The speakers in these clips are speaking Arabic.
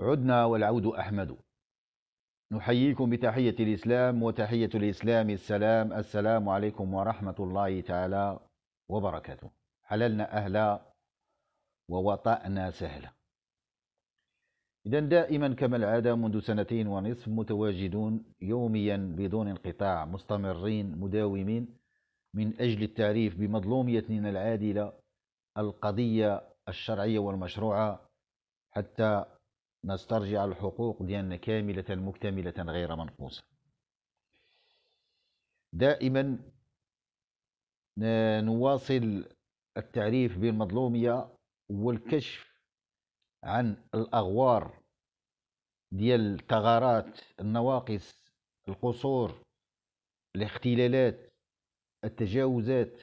عدنا والعود أحمد نحييكم بتحية الإسلام وتحية الإسلام السلام السلام عليكم ورحمة الله تعالى وبركاته حللنا أهلا ووطأنا سهلا إذا دائما كما العادة منذ سنتين ونصف متواجدون يوميا بدون انقطاع مستمرين مداومين من أجل التعريف بمظلوميتنا العادلة القضية الشرعية والمشروعة حتى نسترجع الحقوق ديالنا كاملة مكتملة غير منقوصة دائما نواصل التعريف بالمظلومية والكشف عن الأغوار ديال الثغرات النواقص القصور الاختلالات التجاوزات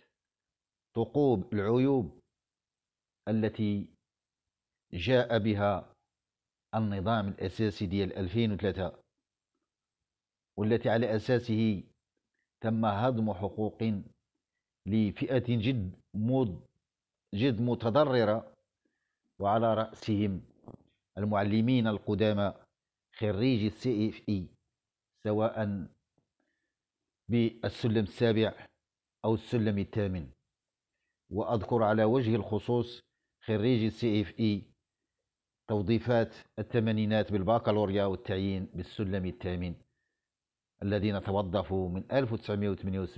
ثقوب العيوب التي جاء بها النظام الأساسي ديال 2003 والتي على أساسه تم هضم حقوق لفئة جد مد جد متضررة وعلى رأسهم المعلمين القدامى خريجي السي اف اي سواء بالسلم السابع أو السلم الثامن وأذكر على وجه الخصوص خريجي السي اف اي توظيفات الثمانينات بالباكالوريا والتعيين بالسلم الثامن الذين توظفوا من 1980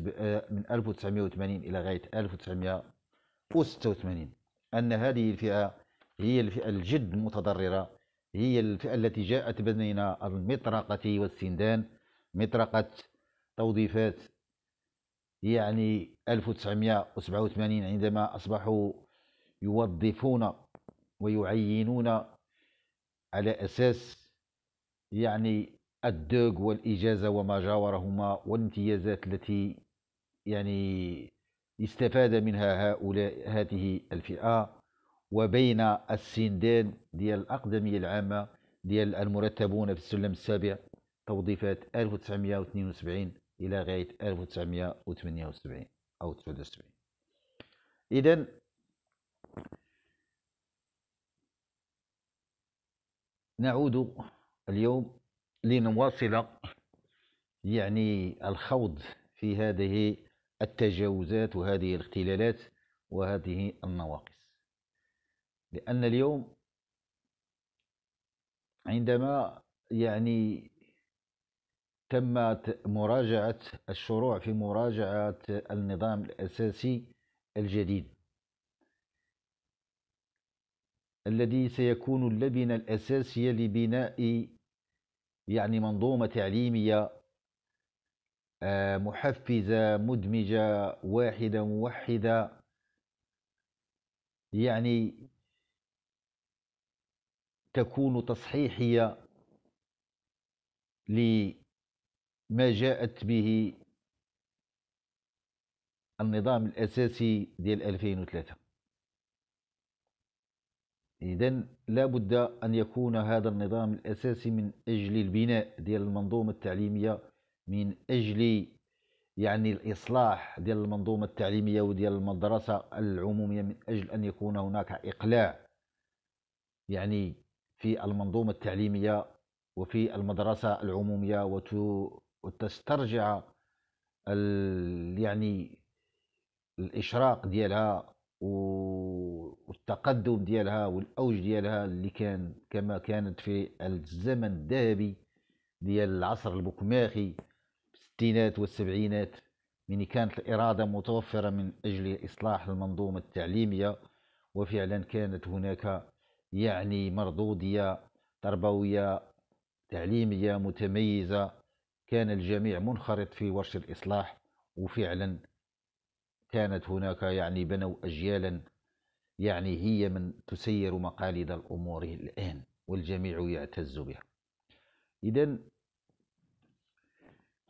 من 1980 إلى غاية 1986 أن هذه الفئة هي الفئة الجد المتضررة هي الفئة التي جاءت بين المطرقة والسندان مطرقة توظيفات يعني 1987 عندما أصبحوا يوظفون ويعينون على أساس يعني الدوغ والإجازة وما جاورهما والامتيازات التي يعني استفاد منها هؤلاء هذه الفئة وبين السندان ديال الأقدمية العامة ديال المرتبون في السلم السابع توظيفات 1972 إلى غاية 1978 أو 79 إذا نعود اليوم لنواصل يعني الخوض في هذه التجاوزات وهذه الاختلالات وهذه النواقص لأن اليوم عندما يعني تمت مراجعة الشروع في مراجعة النظام الأساسي الجديد الذي سيكون اللبنة الأساسية لبناء يعني منظومة تعليمية آه، محفزة مدمجة واحدة موحدة يعني تكون تصحيحية لما جاءت به النظام الأساسي ديال 2003 إذا لابد أن يكون هذا النظام الأساسي من أجل البناء ديال المنظومة التعليمية من أجل يعني الإصلاح ديال المنظومة التعليمية وديال المدرسة العمومية من أجل أن يكون هناك إقلاع يعني في المنظومة التعليمية وفي المدرسة العمومية وتسترجع يعني الإشراق ديالها و والتقدم ديالها والاوج ديالها اللي كان كما كانت في الزمن الذهبي ديال العصر البوكماخي في الستينات والسبعينات من يعني كانت الاراده متوفره من اجل اصلاح المنظومه التعليميه وفعلا كانت هناك يعني مردوديه تربويه تعليميه متميزه كان الجميع منخرط في ورش الاصلاح وفعلا كانت هناك يعني بنوا اجيالا يعني هي من تسير مقاليد الأمور الآن والجميع يعتز بها إذا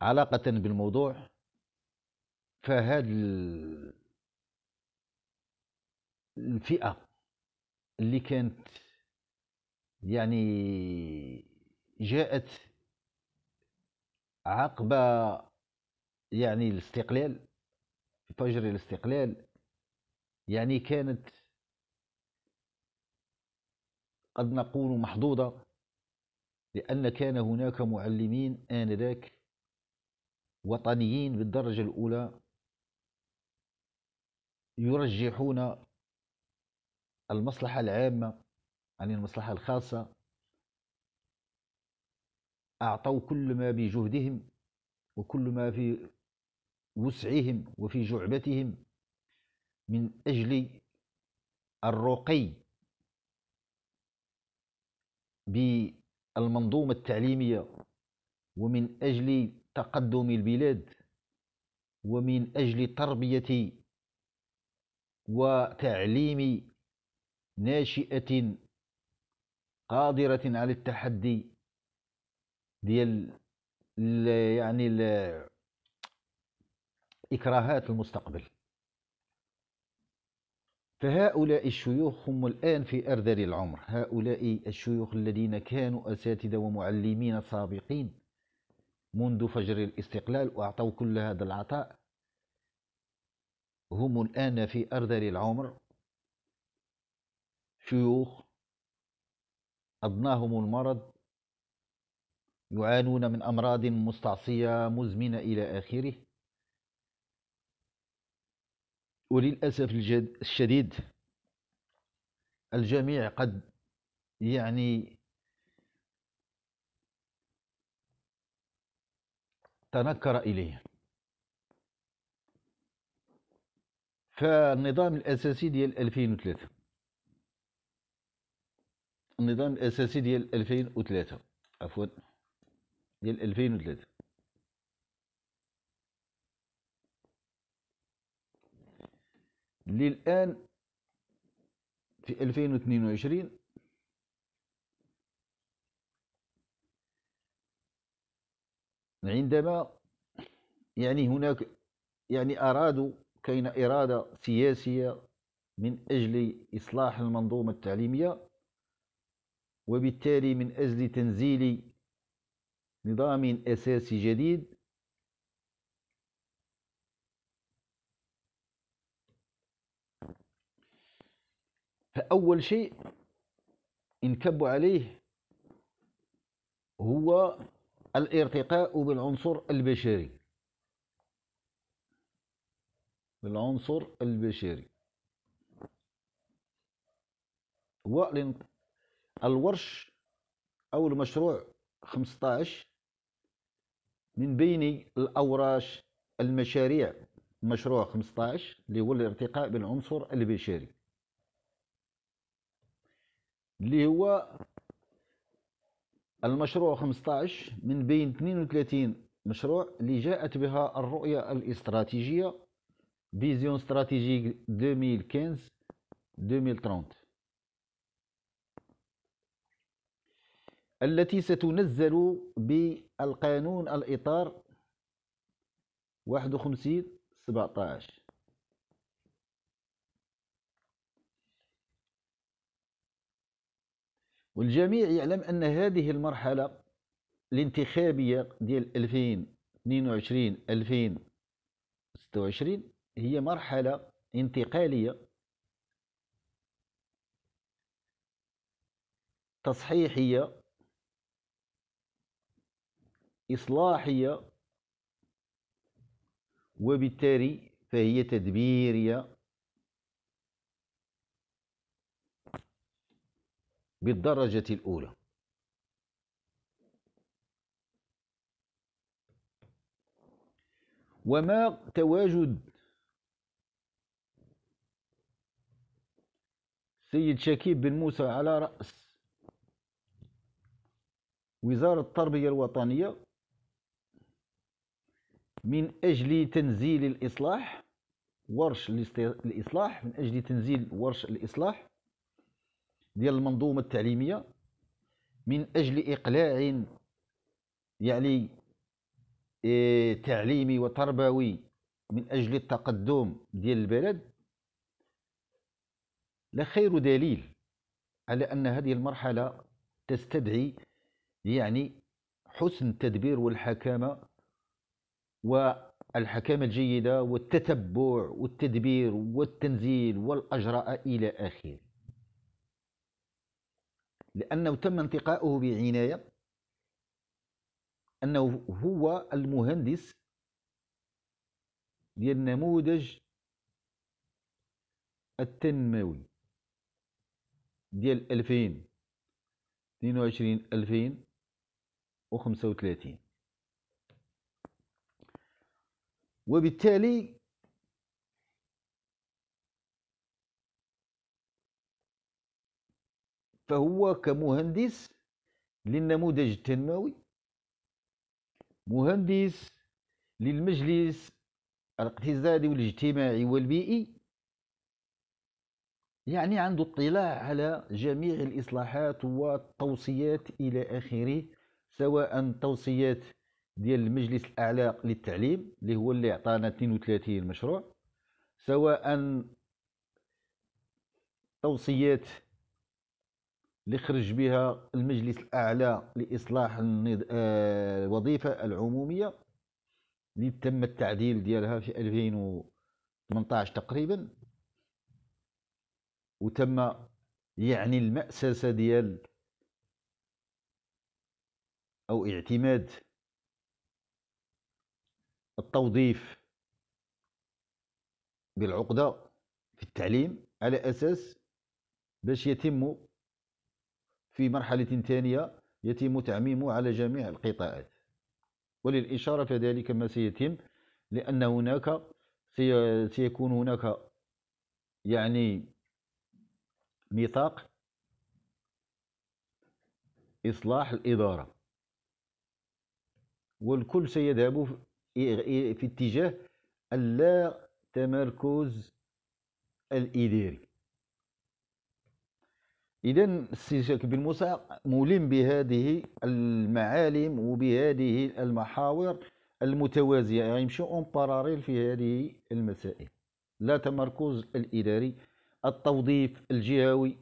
علاقة بالموضوع فهذه الفئة اللي كانت يعني جاءت عقب يعني الاستقلال فجر الاستقلال يعني كانت قد نقول محظوظة لأن كان هناك معلمين آنذاك وطنيين بالدرجة الأولى يرجحون المصلحة العامة عن المصلحة الخاصة أعطوا كل ما بجهدهم وكل ما في وسعهم وفي جعبتهم من أجل الرقي بالمنظومة التعليمية ومن أجل تقدم البلاد ومن أجل تربية وتعليم ناشئة قادرة على التحدي ديال يعني الإكراهات المستقبل فهؤلاء الشيوخ هم الآن في أرذل العمر هؤلاء الشيوخ الذين كانوا أساتذة ومعلمين سابقين منذ فجر الاستقلال وأعطوا كل هذا العطاء هم الآن في أرذل العمر شيوخ أضناهم المرض يعانون من أمراض مستعصية مزمنة إلى آخره وللأسف الشديد الجميع قد يعني تنكر إليه فالنظام الأساسي ديال 2003 النظام الأساسي ديال 2003 عفوا ديال 2003 للآن في 2022 عندما يعني هناك يعني أرادوا كاين إرادة سياسية من أجل إصلاح المنظومة التعليمية وبالتالي من أجل تنزيل نظام أساسي جديد فأول شيء ينكب عليه هو الارتقاء بالعنصر البشري بالعنصر البشري هو الورش أو المشروع 15 من بين الأوراش المشاريع مشروع 15 اللي هو الارتقاء بالعنصر البشري اللي هو المشروع 15 من بين 32 مشروع اللي جاءت بها الرؤية الاستراتيجية فيزيون استراتيجي 2015 2030 التي ستنزل بالقانون الإطار 51 17 والجميع يعلم أن هذه المرحلة الانتخابية ديال 2022 2026 هي مرحلة انتقالية تصحيحية إصلاحية وبالتالي فهي تدبيرية بالدرجة الأولى وما تواجد سيد شكيب بن موسى على رأس وزارة التربية الوطنية من أجل تنزيل الإصلاح ورش الإصلاح من أجل تنزيل ورش الإصلاح ديال المنظومه التعليميه من اجل اقلاع يعني إيه، تعليمي وتربوي من اجل التقدم ديال البلد لا خير دليل على ان هذه المرحله تستدعي يعني حسن التدبير والحكامه والحكامه الجيده والتتبع والتدبير والتنزيل والاجراء الى اخره لأنه تم انتقاؤه بعناية أنه هو المهندس ديال النموذج التنموي ديال 2000 22 2035 وبالتالي فهو كمهندس للنموذج التنموي مهندس للمجلس الاقتصادي والاجتماعي والبيئي يعني عنده اطلاع على جميع الإصلاحات والتوصيات إلى آخره سواء توصيات ديال المجلس الأعلى للتعليم اللي هو اللي عطانا 32 مشروع سواء توصيات اللي خرج بها المجلس الأعلى لإصلاح آه، الوظيفة العمومية اللي تم التعديل ديالها في 2018 تقريبا وتم يعني المأسسة ديال أو اعتماد التوظيف بالعقدة في التعليم على أساس باش يتم في مرحلة ثانية يتم تعميمه على جميع القطاعات وللإشارة فذلك ما سيتم لأن هناك سيكون هناك يعني ميثاق إصلاح الإدارة والكل سيذهب في اتجاه اللا تمركز الإداري اذا السجاك بن موسى ملم بهذه المعالم وبهذه المحاور المتوازيه يعني يمشي اون باراليل في هذه المسائل لا تمركز الاداري التوظيف الجهوي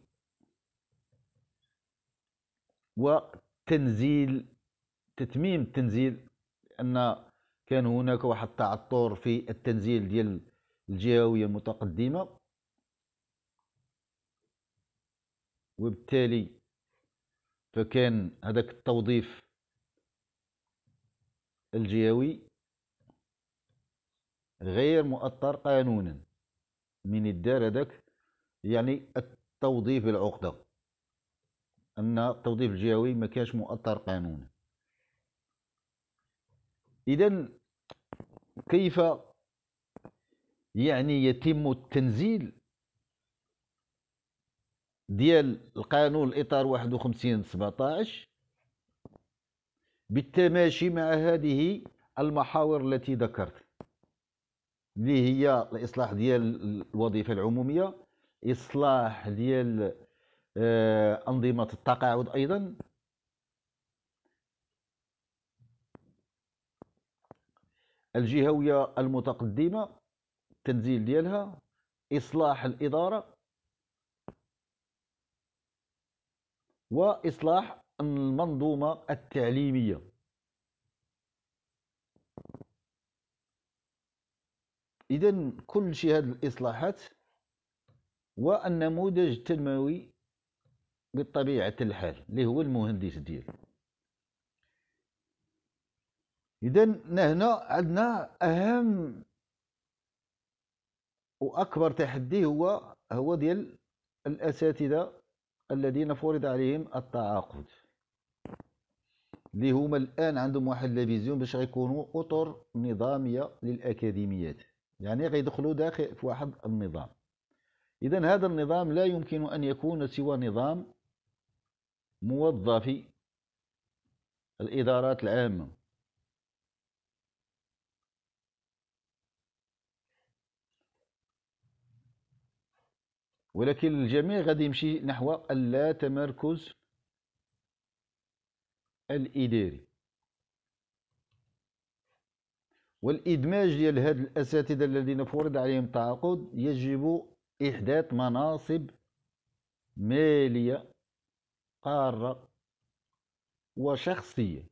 وتنزيل تتميم التنزيل ان كان هناك واحد التعثر في التنزيل ديال الجهويه المتقدمه وبالتالي فكان هذاك التوظيف الجهوي غير مؤطر قانونا من الدار هذاك يعني التوظيف العقدة أن التوظيف الجهوي ما كانش مؤطر قانونا إذا كيف يعني يتم التنزيل ديال القانون الاطار 51 17 بالتماشي مع هذه المحاور التي ذكرت اللي هي الاصلاح ديال الوظيفه العموميه اصلاح ديال آه، انظمه التقاعد ايضا الجهويه المتقدمه التنزيل ديالها اصلاح الاداره وإصلاح المنظومة التعليمية إذا كل شيء هذه الإصلاحات والنموذج التنموي بطبيعة الحال اللي هو المهندس ديالو إذا هنا عندنا أهم وأكبر تحدي هو هو ديال الأساتذة الذين فرض عليهم التعاقد اللي هما الان عندهم واحد لافيزيون باش غيكونوا اطر نظاميه للاكاديميات يعني غيدخلوا داخل في واحد النظام اذا هذا النظام لا يمكن ان يكون سوى نظام موظفي الادارات العامه ولكن الجميع غادي يمشي نحو اللا تمركز الإداري والإدماج ديال هاد الأساتذة الذين فرض عليهم التعاقد يجب إحداث مناصب مالية قارة وشخصية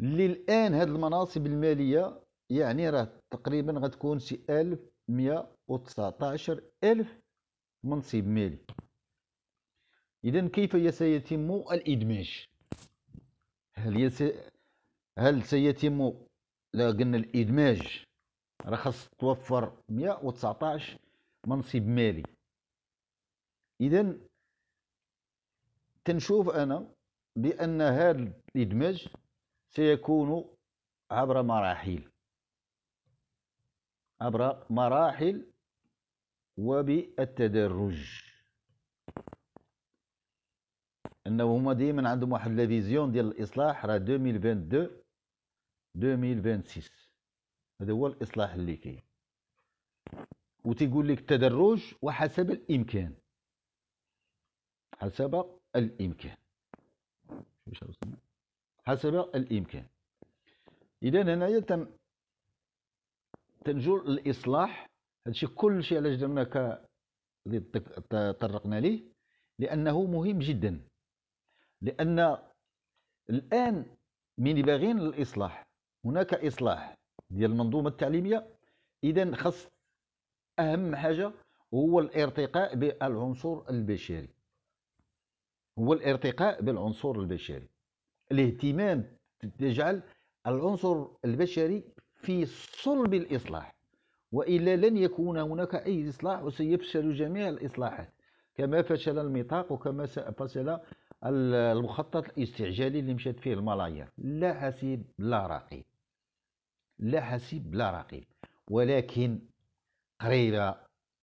اللي الآن هاد المناصب المالية يعني راه تقريبا غتكون شي ألف مية ألف منصب مالي إذا كيف سيتم الإدماج هل يس... هل سيتم لا قلنا الإدماج راه توفر مية وتسعطاش منصب مالي إذا تنشوف أنا بأن هذا الإدماج سيكون عبر مراحل عبر مراحل وبالتدرج انه هما دائما عندهم واحد لا فيزيون ديال الاصلاح راه 2022 2026 هذا هو الاصلاح اللي كاين وتيقول لك التدرج وحسب الامكان حسب الامكان حسب الامكان اذا هنايا تنجر الاصلاح هادشي كلشي علاش درنا ك اللي طرقنا ليه لانه مهم جدا لان الان من باغين الاصلاح هناك اصلاح ديال المنظومه التعليميه اذا خص اهم حاجه هو الارتقاء بالعنصر البشري هو الارتقاء بالعنصر البشري الاهتمام تجعل العنصر البشري في صلب الاصلاح وإلا لن يكون هناك أي إصلاح وسيفشل جميع الإصلاحات كما فشل الميثاق وكما فشل المخطط الاستعجالي اللي مشات فيه الملايير لا حسيب لا رقيب لا حسيب لا رقيب ولكن قريبة